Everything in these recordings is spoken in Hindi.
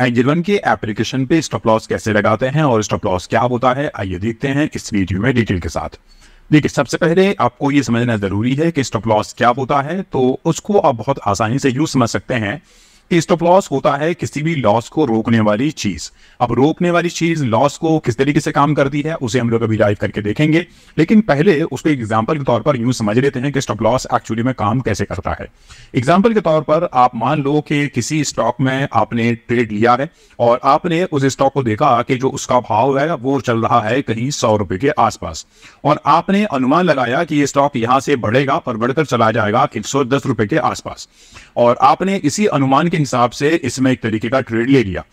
एंजल वन के एप्लीकेशन पे स्टॉप लॉस कैसे लगाते हैं और स्टॉप लॉस क्या होता है आइए देखते हैं इस वीडियो में डिटेल के साथ देखिए सबसे पहले आपको ये समझना जरूरी है कि स्टॉप लॉस क्या होता है तो उसको आप बहुत आसानी से यूज समझ सकते हैं स्टॉप लॉस होता है किसी भी लॉस को रोकने वाली चीज अब रोकने वाली चीज लॉस को किस तरीके से काम करती है उसे हम लोग अभी लाइव करके देखेंगे लेकिन पहले उसको एग्जाम्पल के तौर पर यूं समझ लेते हैं कि स्टॉप लॉस एक्चुअली में काम कैसे करता है एग्जाम्पल के तौर पर आप मान लो कि किसी स्टॉक में आपने ट्रेड लिया है और आपने उस स्टॉक को देखा कि जो उसका भाव है वो चल रहा है कहीं सौ रुपए के आसपास और आपने अनुमान लगाया कि ये स्टॉक यहां से बढ़ेगा और बढ़कर चला जाएगा एक सौ दस रुपए के आसपास और आपने इसी अनुमान के हिसाब से इसमें एक तरीके का ट्रेड ले लिया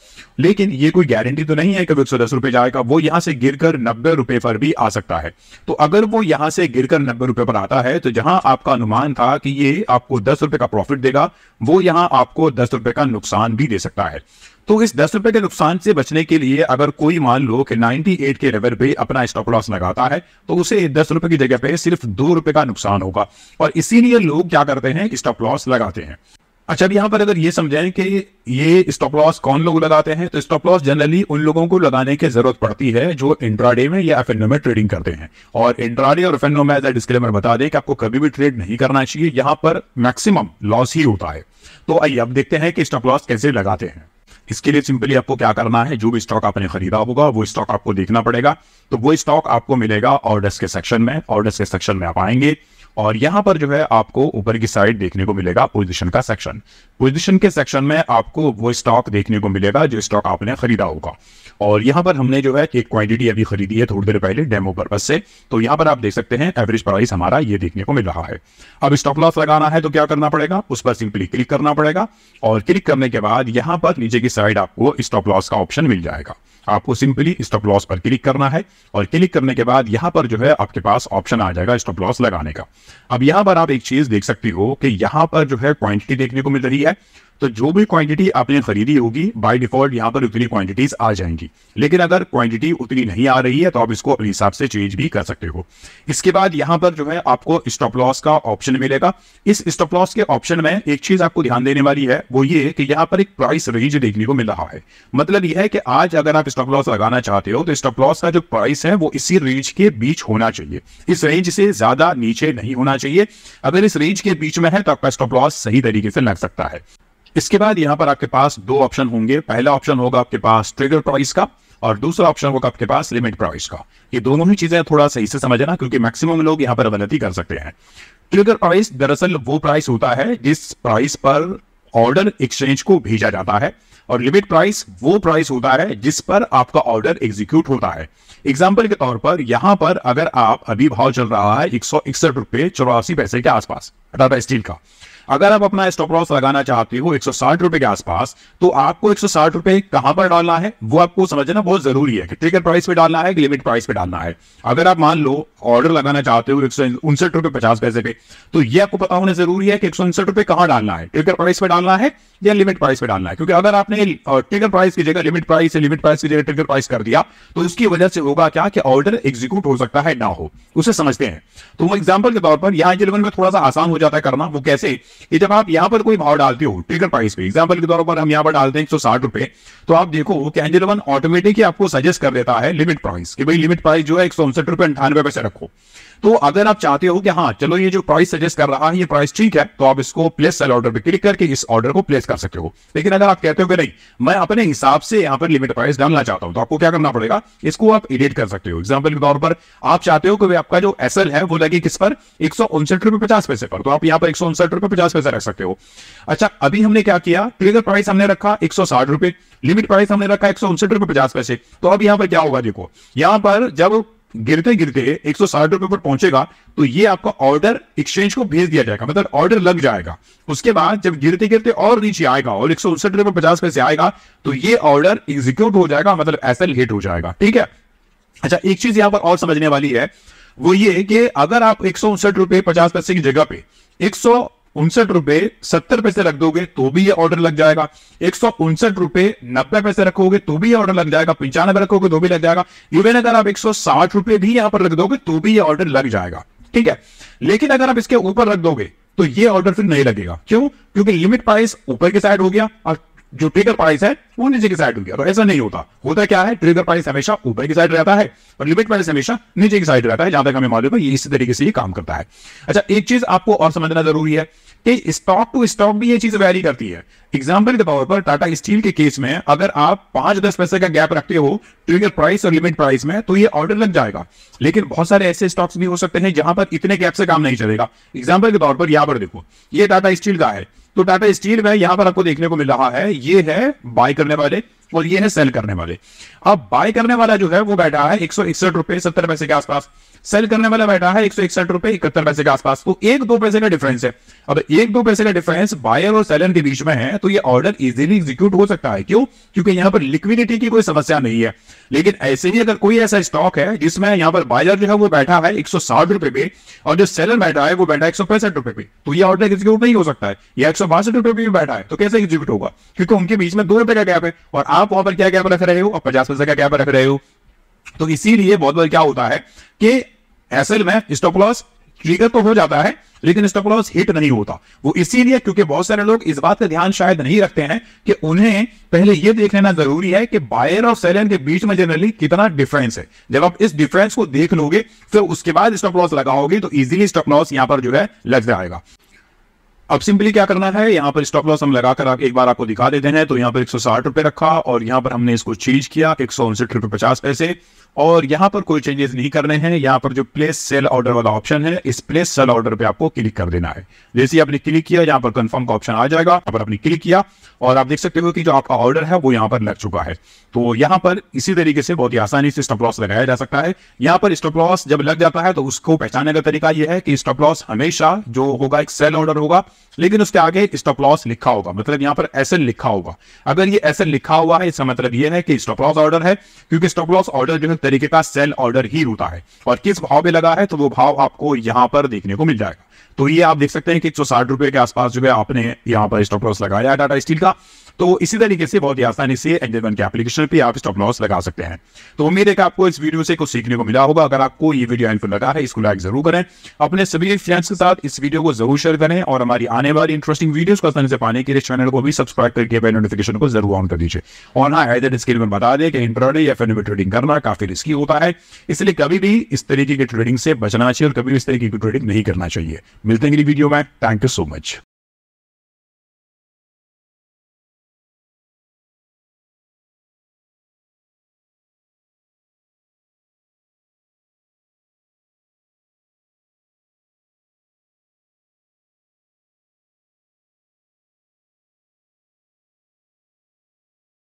लेकिन ये कोई गारंटी तो नहीं है कि वो एक रुपए जाएगा वो यहां से गिरकर नब्बे रुपए पर भी आ सकता है तो अगर वो यहां से गिरकर नब्बे रुपए पर आता है तो जहां आपका अनुमान था कि ये आपको दस रुपए का प्रॉफिट देगा वो यहां आपको दस रुपए का नुकसान भी दे सकता है तो इस दस रुपए के नुकसान से बचने के लिए अगर कोई मान लो कि 98 के लेवल पे अपना स्टॉप लॉस लगाता है तो उसे दस रुपए की जगह पे सिर्फ दो रुपए का नुकसान होगा और इसीलिए लोग क्या करते हैं स्टॉप लॉस लगाते हैं अच्छा अब यहाँ पर अगर ये समझाएं कि ये स्टॉप लॉस कौन लोग लगाते हैं तो स्टॉप लॉस जनरली उन लोगों को लगाने की जरूरत पड़ती है जो इंट्राडे में या एफ में ट्रेडिंग करते हैं और इंट्राडे और एनओ में डिस्क्लेमर बता दें कि आपको कभी भी ट्रेड नहीं करना चाहिए यहाँ पर मैक्सिमम लॉस ही होता है तो आइए अब देखते हैं कि स्टॉप लॉस कैसे लगाते हैं इसके लिए सिंपली आपको क्या करना है जो भी स्टॉक आपने खरीदा होगा वो स्टॉक आपको देखना पड़ेगा तो वो स्टॉक आपको मिलेगा ऑर्डर्स के सेक्शन में ऑर्डर्स के सेक्शन में आप आएंगे और यहाँ पर जो है आपको ऊपर की साइड देखने को मिलेगा पोजिशन का सेक्शन पोजिशन के सेक्शन में आपको वो स्टॉक देखने को मिलेगा जो स्टॉक आपने खरीदा होगा और यहाँ पर हमने जो है एक क्वांटिटी अभी खरीदी है थोड़ी देर पहले डेमो परपज से तो यहाँ पर आप देख सकते हैं एवरेज प्राइस हमारा ये देखने को मिल रहा है अब स्टॉप लॉस लगाना है तो क्या करना पड़ेगा उस पर सिंपली क्लिक करना पड़ेगा और क्लिक करने के बाद यहाँ पर नीचे की साइड आपको स्टॉप लॉस का ऑप्शन मिल जाएगा आपको सिंपली स्टॉप लॉस पर क्लिक करना है और क्लिक करने के बाद यहाँ पर जो है आपके पास ऑप्शन आ जाएगा स्टॉप लॉस लगाने का अब यहाँ पर आप एक चीज देख सकती हो कि यहां पर जो है क्वांटिटी देखने को मिल रही है तो जो भी क्वांटिटी आपने खरीदी होगी बाय डिफॉल्ट यहाँ पर उतनी क्वांटिटीज आ जाएंगी लेकिन अगर क्वांटिटी उतनी नहीं आ रही है तो आप इसको अपने हिसाब से चेंज भी कर सकते हो इसके बाद यहाँ पर जो है आपको स्टॉप लॉस का ऑप्शन मिलेगा इस स्टॉप लॉस के ऑप्शन में एक चीज आपको ध्यान देने वाली है वो ये कि यहाँ पर एक प्राइस रेंज देखने को मिल रहा है मतलब यह है कि आज अगर आप स्टॉप लॉस लगाना चाहते हो तो स्टॉप लॉस का जो प्राइस है वो इसी रेंज के बीच होना चाहिए इस रेंज से ज्यादा नीचे नहीं होना चाहिए अगर इस रेंज के बीच में है तो आपका स्टॉप लॉस सही तरीके से लग सकता है इसके बाद यहां पर आपके पास दो ऑप्शन होंगे पहला ऑप्शन होगा आपके पास ट्रिगर प्राइस का और दूसरा ऑप्शन होगा आपके पास लिमिट प्राइस का ये दोनों ही चीजें थोड़ा सही से समझना क्योंकि मैक्सिमम लोग यहां पर गलती कर सकते हैं ट्रिगर प्राइस दरअसल वो प्राइस होता है जिस प्राइस पर ऑर्डर एक्सचेंज को भेजा जाता है और लिमिट प्राइस वो प्राइस होता है जिस पर आपका ऑर्डर एग्जीक्यूट होता है एग्जाम्पल के तौर पर यहां पर अगर आप अभी भाव चल रहा है एक सौ इकसठ रुपए चौरासी पैसे के आसपास टाटा स्टील का अगर आप अपना स्टॉप लॉस लगाना चाहते हो एक रुपए के आसपास तो आपको एक रुपए कहां पर डालना है वो आपको समझना बहुत जरूरी है कि ट्रिगर प्राइस पे डालना है लिमिट प्राइस पे डालना है अगर आप मान लो ऑर्डर लगाना चाहते हो एक उनसठ रुपए पचास पैसे पे तो ये आपको पता होना जरूरी है कि एक सौ उनसठ रुपए कहां डालना है ट्रिगर प्राइस पे डालना है या लिमिट प्राइस पे डालना है क्योंकि अगर आपने टिकट प्राइस की जगह लिमिट प्राइस या लिमिट प्राइस की जगह ट्रिगर प्राइस कर दिया तो उसकी वजह से होगा क्या कि ऑर्डर एग्जीक्यूट हो सकता है ना हो उसे समझते हैं तो वो एग्जाम्पल के तौर पर यहाँ जिले में थोड़ा सा आसान हो जाता है करना वो कैसे ये जब आप यहाँ पर कोई भाव डालते हो ट्रिगर प्राइस पे एग्जाम्पल के तौर पर हम यहाँ पर डालते हैं एक सौ साठ रुपए तो आप देखो कैंडल वन ऑटोमेटिक आपको सजेस्ट कर देता है लिमिट प्राइस कि भाई लिमिट प्राइस जो है एक सौ उनसठ रुपए अंठानवे पैसे रखो तो अगर आप चाहते हो कि हाँ चलो ये जो प्राइस सजेस्ट कर रहा है ये प्राइस ठीक है तो आप इसको प्लेस सेल ऑर्डर पे क्लिक करके इस ऑर्डर को प्लेस कर सकते हो लेकिन अगर आप कहते हो कि नहीं मैं अपने हिसाब से यहाँ पर लिमिट प्राइस डालना चाहता हूँ तो आपको क्या करना पड़ेगा इसको आप एडिट कर सकते हो एग्जाम्पल के तौर पर आप चाहते हो कि आपका जो एस है वो लगे किस पर एक सौ उनसठ रुपए पचास पैसे पर तो आप यहाँ पर एक सौ उनसठ रुपए पचास पैसे रख सकते हो अच्छा अभी हमने क्या किया ट्रिगर प्राइस हमने रखा एक सौ साठ रुपए लिमिट प्राइस हमने रखा एक सौ उनसठ रुपए पचास पैसे तो अब यहाँ पर क्या होगा देखो यहाँ पर जब गिरते गिरते एक सौ साठ रुपए पर पहुंचेगा तो ये आपका ऑर्डर एक्सचेंज को भेज दिया जाएगा मतलब ऑर्डर लग जाएगा उसके बाद जब गिरते गिरते और नीचे आएगा और एक सौ उनसठ रुपए पचास पैसे आएगा तो ये ऑर्डर एग्जीक्यूट हो जाएगा मतलब ऐसा हिट हो जाएगा ठीक है अच्छा एक चीज यहां पर और समझने वाली है वो ये कि अगर आप एक सौ उनसठ रुपए पचास पैसे की जगह पे एक सौ उनसठ रुपए सत्तर पैसे रख दोगे तो भी ये ऑर्डर लग जाएगा एक सौ उनसठ रुपए नब्बे पैसे रखोगे तो भी ये ऑर्डर लग जाएगा पंचानबे रखोगे तो भी लग जाएगा इवन अगर आप एक सौ साठ रुपए भी यहां पर रख दोगे तो भी ये ऑर्डर लग जाएगा ठीक है लेकिन अगर आप इसके ऊपर रख दोगे तो ये ऑर्डर फिर नहीं लगेगा क्यों क्योंकि लिमिट प्राइस ऊपर के साइड हो गया और जो ट्रिगर प्राइस है वो नीचे की साइड हो गया तो ऐसा नहीं होता होता क्या है ट्रिगर प्राइस हमेशा ऊपर की साइड रहता है और लिमिट प्राइस हमेशा नीचे की साइड रहता है जहां तक हमें मालूम है ये इस तरीके से ये काम करता है अच्छा एक चीज आपको और समझना जरूरी है कि स्टॉक टू स्टॉक भी ये चीज वैरी करती है एग्जाम्पल के तौर पर टाटा स्टील के केस में अगर आप पांच दस पैसे का गैप रखते हो ट्रिगर तो प्राइस और लिमिट प्राइस में तो ये ऑर्डर लग जाएगा लेकिन बहुत सारे ऐसे स्टॉक्स भी हो सकते हैं जहां पर इतने गैप से काम नहीं चलेगा एग्जाम्पल के तौर पर यहां पर देखो ये टाटा स्टील का है तो टाटा स्टील में यहां पर आपको देखने को मिल रहा है ये है बाय करने वाले और ये है सेल करने वाले अब बाय करने वाला जो है वो बैठा है एक सौ इकसठ रुपए सत्तर पैसे के आसपास सेल करने वाला बैठा है एक सौ इकसठ रुपए इकहत्तर पैसे के आसपास तो एक दो पैसे का डिफरेंस है अब एक दो पैसे का डिफरेंस बायर और सेलर के बीच में है तो ये ऑर्डर इजिली एग्जीक्यूट हो सकता है क्यों क्योंकि यहाँ पर लिक्विडिटी की कोई समस्या नहीं है लेकिन ऐसे ही अगर कोई ऐसा स्टॉक है जिसमें यहाँ पर बायर जो है वो बैठा है एक रुपए पे और जो सेलर बैठा है वो बैठा है एक रुपए पे तो ये ऑर्डर एग्जीक्यूट नहीं हो सकता है या एक रुपए पे बैठा है तो कैसे एग्जीक्यूट होगा क्योंकि उनके बीच में दो रुपए का गैप है और आप वहां पर क्या गैप रख रहे हो और पचास पैसे का गैप रख रहे हो तो इसीलिए बहुत बार क्या होता है कि एसएल में स्टॉप लॉस ट्रिगर तो हो जाता है लेकिन स्टॉप लॉस हिट नहीं होता वो इसीलिए क्योंकि बहुत सारे लोग इस बात का ध्यान शायद नहीं रखते हैं कि उन्हें पहले ये देख लेना जरूरी है कि बायर और सेलर के बीच में जनरली कितना डिफरेंस है जब आप इस डिफरेंस को देख लोगे फिर उसके बाद स्टॉप लॉस लगाओगे तो इजीली स्टॉप लॉस यहां पर जो है लग जाएगा अब सिंपली क्या करना है यहाँ पर स्टॉप लॉस हम लगाकर आप एक बार आपको दिखा देते हैं तो यहाँ पर एक रुपए रखा और यहाँ पर हमने इसको चेंज किया एक सौ उनसठ रुपए पचास पैसे और यहाँ पर कोई चेंजेस नहीं करने हैं यहाँ पर जो प्लेस सेल ऑर्डर वाला ऑप्शन है इस प्लेस सेल ऑर्डर पे आपको क्लिक कर देना है जैसे ही आपने क्लिक किया यहाँ पर कंफर्म का ऑप्शन आ जाएगा यहाँ पर आपने क्लिक किया और आप देख सकते हो कि जो आपका ऑर्डर है वो यहाँ पर लग चुका है तो यहाँ पर इसी तरीके से बहुत ही आसानी से स्टॉप लॉस लगाया जा सकता है यहाँ पर स्टॉप लॉस जब लग जाता है तो उसको पहचानने का तरीका यह है कि स्टॉप लॉस हमेशा जो होगा एक सेल ऑर्डर होगा लेकिन उसके आगे स्टॉप लॉस लिखा होगा मतलब यहां पर एस लिखा होगा अगर ये एस लिखा हुआ है इसका मतलब ये है कि स्टॉप लॉस ऑर्डर है क्योंकि स्टॉप लॉस ऑर्डर जो है तरीके का सेल ऑर्डर ही होता है और किस भाव पे लगा है तो वो भाव आपको यहां पर देखने को मिल जाएगा तो ये आप देख सकते हैं कि एक रुपए के आसपास जो है आपने यहां पर स्टॉप लॉस लगाया टाटा स्टील का तो इसी तरीके से बहुत ही आसानी से एंजल के एप्लीकेशन पे आप स्टॉप लॉस लगा सकते हैं तो उम्मीद है कि आपको इस वीडियो से कुछ सीखने को मिला होगा अगर आपको ये वीडियो हेल्पफुल लगा है इसको लाइक जरूर करें अपने सभी फ्रेंड्स के साथ इस वीडियो को जरूर शेयर करें और हमारी आने वाली इंटरेस्टिंग वीडियो को आसानी से पाने के लिए चैनल को भी सब्सक्राइब करके नोटिफिकेशन को जरूर ऑन कर दीजिए और हाँ एज स्किल में बता दें कि इंट्रोडे या फिर ट्रेडिंग करना काफी रिस्की होता है इसलिए कभी भी इस तरीके की ट्रेडिंग से बचना चाहिए और कभी भी इस तरीके की ट्रेडिंग नहीं करना चाहिए मिलते हैं वीडियो में थैंक यू सो मच